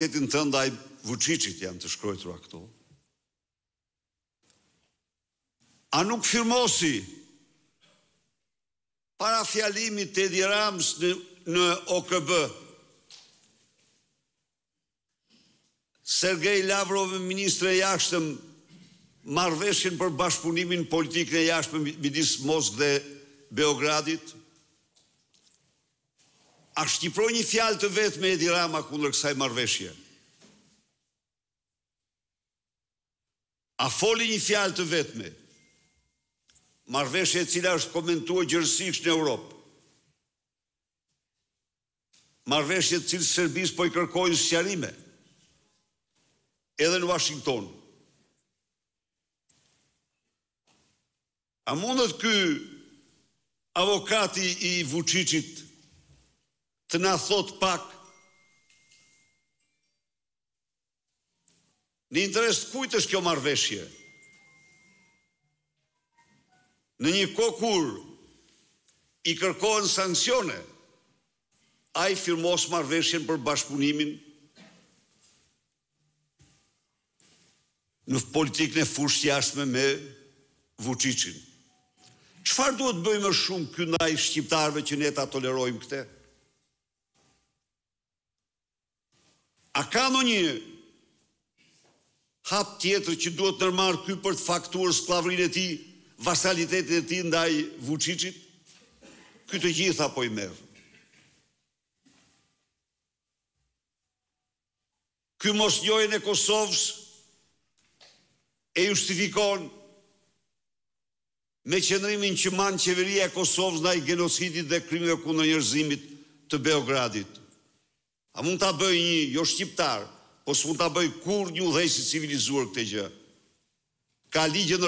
jetin të ndaj vëqicit janë të shkrojtura këto. A nuk firmosi para të Edi Rams në, në OKB, Sergej Lavrov, ministre jashtëm, marveshin për bashkëpunimin politikën e jashtëm midis Mosk dhe Beogradit, A shqiproj një fjalë të vetë me Edi Rama kundër kësaj marveshje? A foli një fjalë të vetë me? Marveshje cila është komentuar gjërësisht në Europë. Marveshje cilë Serbis po i kërkojnë shqarime. Edhe në Washington. A mundët kë avokati i Vucicit, të na thot pak Në interes kujt është kjo marveshje, Në një kohë kur i kërkohen a ai firmos marveshjen për bashkëpunimin në politikën e fushë jashtëme me Vučićin. Çfarë duhet bëjmë më shumë këndaj shqiptarëve që ne ta tolerojmë këtë? A ka në një hap tjetër që duhet nërmarë ty për të faktuar sklavrin e ti, vasalitetin e ti ndaj vucicit? Këtë gjitha po i merë. Ky mos njojën e Kosovës e justifikon me qëndrimin që manë qeveria e Kosovës ndaj genocidit dhe krimi e kundër njërzimit të Beogradit. A mund ta bëj një jo shqiptar, po mund ta bëj kur një udhëheqës civilizuar këtë gjë. Ka ligje në